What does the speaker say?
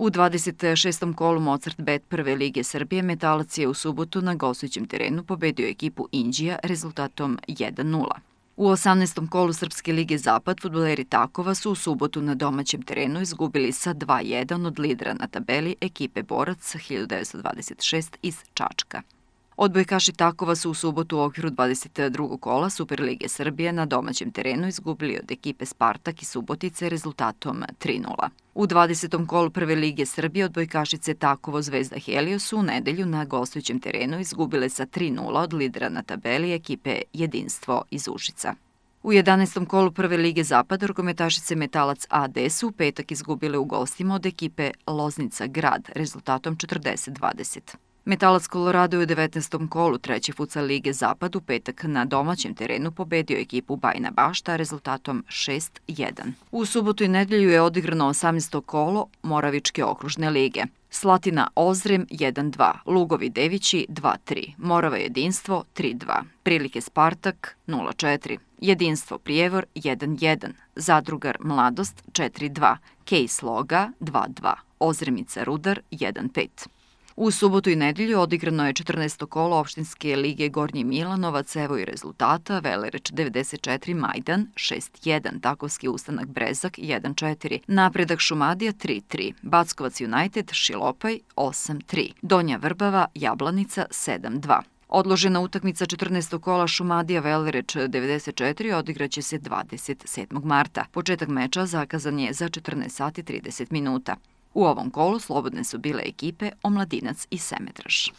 U 26. kolu Mozart Bet prve lige Srbije Metalac je u subotu na gostujućem terenu pobedio ekipu Indija rezultatom 1-0. U 18. kolu Srpske lige Zapad futboleri Takova su u subotu na domaćem terenu izgubili sa 2-1 od lidera na tabeli ekipe Borac 1926 iz Čačka. Odbojkaši Takova su u subotu u okviru 22. kola Superlige Srbije na domaćem terenu izgubili od ekipe Spartak i Subotice rezultatom 3-0. U 20. kolu Prve Lige Srbije odbojkašice Takovo Zvezda Helio su u nedelju na gostujućem terenu izgubile sa 3-0 od lidera na tabeli ekipe Jedinstvo iz Užica. U 11. kolu Prve Lige Zapada rukometašice Metalac AD su u petak izgubile u gostima od ekipe Loznica Grad rezultatom 40-20. Metalac Colorado je u 19. kolu treće futsal lige Zapad u petak na domaćem terenu pobedio ekipu Bajna Bašta rezultatom 6-1. U subotu i nedelju je odigrano 18. kolo Moravičke okružne lige. Slatina Ozrem 1-2, Lugovi Devići 2-3, Morava jedinstvo 3-2, Prilike Spartak 0-4, Jedinstvo Prijevor 1-1, Zadrugar Mladost 4-2, Kej Sloga 2-2, Ozremica Rudar 1-5. U subotu i nedelju odigrano je 14. kolo opštinske lige Gornji Milanovac, evo i rezultata, Velereč 94, Majdan 6-1, Takovski ustanak Brezak 1-4, Napredak Šumadija 3-3, Backovac United, Šilopaj 8-3, Donja Vrbava, Jablanica 7-2. Odložena utakmica 14. kola Šumadija Velereč 94 odigraće se 27. marta. Početak meča zakazan je za 14.30 minuta. U ovom kolu slobodne su bile ekipe Omladinac i Semetraš.